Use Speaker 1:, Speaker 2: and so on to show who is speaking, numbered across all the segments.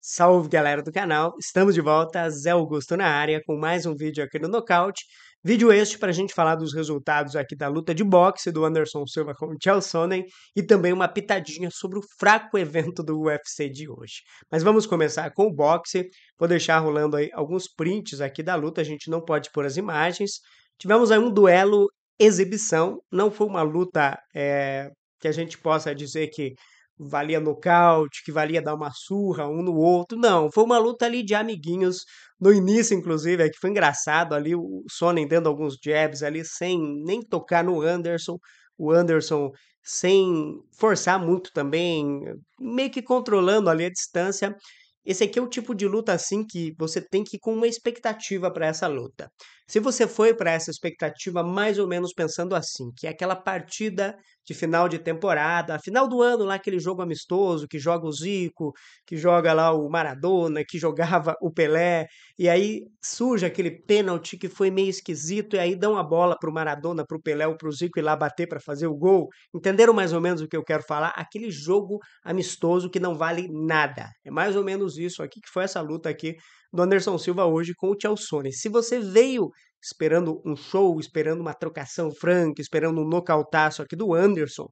Speaker 1: Salve galera do canal, estamos de volta, Zé Augusto na área com mais um vídeo aqui no Nocaute. Vídeo este para a gente falar dos resultados aqui da luta de boxe do Anderson Silva com o Chelsonen e também uma pitadinha sobre o fraco evento do UFC de hoje. Mas vamos começar com o boxe, vou deixar rolando aí alguns prints aqui da luta, a gente não pode pôr as imagens. Tivemos aí um duelo exibição, não foi uma luta é, que a gente possa dizer que valia nocaute, que valia dar uma surra um no outro. Não, foi uma luta ali de amiguinhos no início, inclusive, é que foi engraçado ali o Sonnen dando alguns jabs ali sem nem tocar no Anderson. O Anderson sem forçar muito também, meio que controlando ali a distância. Esse aqui é o tipo de luta assim que você tem que ir com uma expectativa para essa luta. Se você foi para essa expectativa mais ou menos pensando assim, que é aquela partida de final de temporada, final do ano lá aquele jogo amistoso que joga o Zico, que joga lá o Maradona, que jogava o Pelé, e aí surge aquele pênalti que foi meio esquisito e aí dão a bola pro Maradona, pro Pelé ou pro Zico ir lá bater para fazer o gol. Entenderam mais ou menos o que eu quero falar? Aquele jogo amistoso que não vale nada. É mais ou menos isso aqui que foi essa luta aqui do Anderson Silva hoje com o Chelsone. Se você veio esperando um show, esperando uma trocação franca, esperando um nocautaço aqui do Anderson,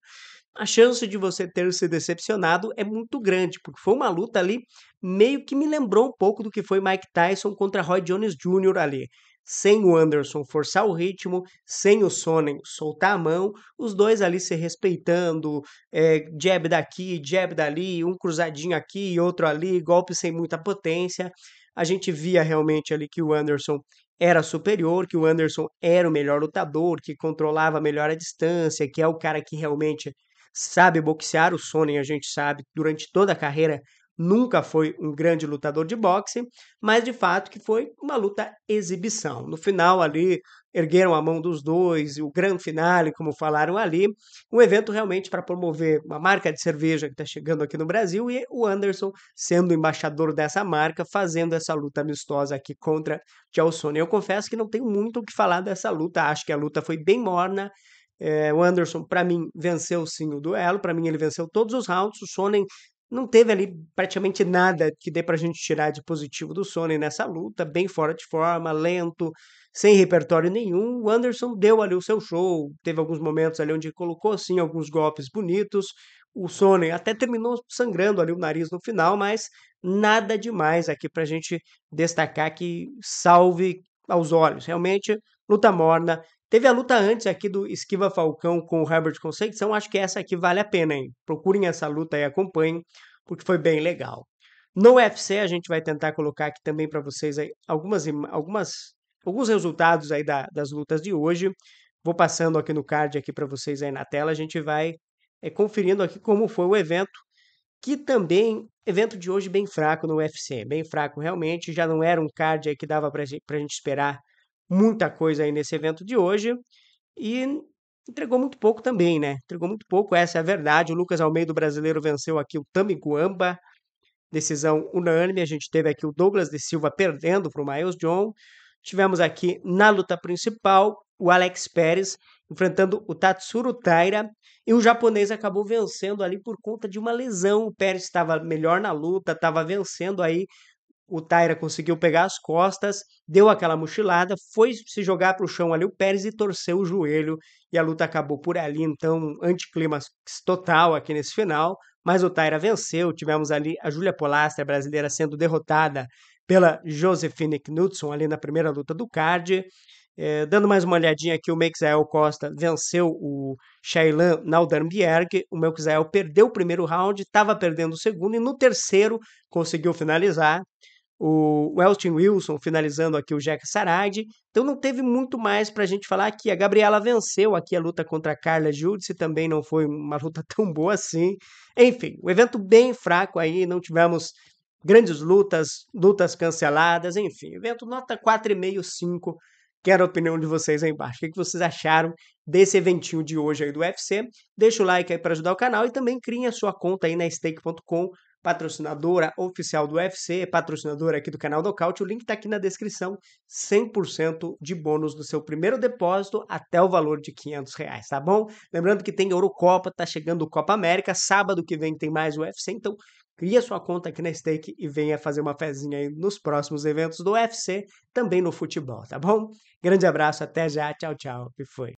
Speaker 1: a chance de você ter se decepcionado é muito grande, porque foi uma luta ali meio que me lembrou um pouco do que foi Mike Tyson contra Roy Jones Jr. ali. Sem o Anderson forçar o ritmo, sem o Sonnen soltar a mão, os dois ali se respeitando, é, jab daqui, jab dali, um cruzadinho aqui, e outro ali, golpe sem muita potência. A gente via realmente ali que o Anderson era superior, que o Anderson era o melhor lutador, que controlava melhor a distância, que é o cara que realmente sabe boxear. O Sonnen, a gente sabe, durante toda a carreira nunca foi um grande lutador de boxe, mas de fato que foi uma luta exibição. No final ali ergueram a mão dos dois e o grande finale, como falaram ali, um evento realmente para promover uma marca de cerveja que está chegando aqui no Brasil e o Anderson sendo embaixador dessa marca, fazendo essa luta amistosa aqui contra Gelson. Eu confesso que não tenho muito o que falar dessa luta, acho que a luta foi bem morna, é, o Anderson, para mim, venceu sim o duelo. Para mim, ele venceu todos os rounds. O Sonnen não teve ali praticamente nada que dê pra gente tirar de positivo do Sony nessa luta, bem fora de forma, lento, sem repertório nenhum. O Anderson deu ali o seu show, teve alguns momentos ali onde colocou sim alguns golpes bonitos. O Sony até terminou sangrando ali o nariz no final, mas nada demais aqui pra gente destacar que salve aos olhos. Realmente, luta morna, Teve a luta antes aqui do Esquiva Falcão com o Herbert Conceição. Acho que essa aqui vale a pena, hein? Procurem essa luta e acompanhem, porque foi bem legal. No UFC, a gente vai tentar colocar aqui também para vocês algumas, algumas, alguns resultados aí da, das lutas de hoje. Vou passando aqui no card aqui para vocês aí na tela. A gente vai é, conferindo aqui como foi o evento, que também, evento de hoje bem fraco no UFC. Bem fraco realmente, já não era um card aí que dava para a gente esperar muita coisa aí nesse evento de hoje e entregou muito pouco também, né? Entregou muito pouco, essa é a verdade. O Lucas Almeida, brasileiro, venceu aqui o Guamba decisão unânime. A gente teve aqui o Douglas de Silva perdendo para o Miles John. Tivemos aqui na luta principal o Alex Pérez enfrentando o Tatsuro Taira e o japonês acabou vencendo ali por conta de uma lesão. O Pérez estava melhor na luta, estava vencendo aí o Taira conseguiu pegar as costas, deu aquela mochilada, foi se jogar para o chão ali o Pérez e torceu o joelho e a luta acabou por ali, então anticlimax total aqui nesse final, mas o Taira venceu, tivemos ali a Júlia Polastra brasileira sendo derrotada pela Josefine Knudson ali na primeira luta do card, é, dando mais uma olhadinha aqui, o Meixael Costa venceu o Shailan Naldanbjerg. O Meixael perdeu o primeiro round, estava perdendo o segundo e no terceiro conseguiu finalizar o, o Wilson finalizando aqui o Jack Sarad. Então não teve muito mais para a gente falar aqui. A Gabriela venceu aqui a luta contra a Carla Judice, também não foi uma luta tão boa assim. Enfim, o um evento bem fraco aí, não tivemos grandes lutas, lutas canceladas, enfim. Evento nota 4,5, 5. Quero a opinião de vocês aí embaixo. O que vocês acharam desse eventinho de hoje aí do UFC? Deixa o like aí para ajudar o canal e também criem a sua conta aí na stake.com patrocinadora oficial do UFC, patrocinadora aqui do canal do Caute. O link está aqui na descrição. 100% de bônus do seu primeiro depósito até o valor de 500 reais, tá bom? Lembrando que tem Eurocopa, tá chegando o Copa América. Sábado que vem tem mais UFC, então Cria sua conta aqui na Stake e venha fazer uma fezinha aí nos próximos eventos do UFC, também no futebol, tá bom? Grande abraço, até já, tchau, tchau, e fui.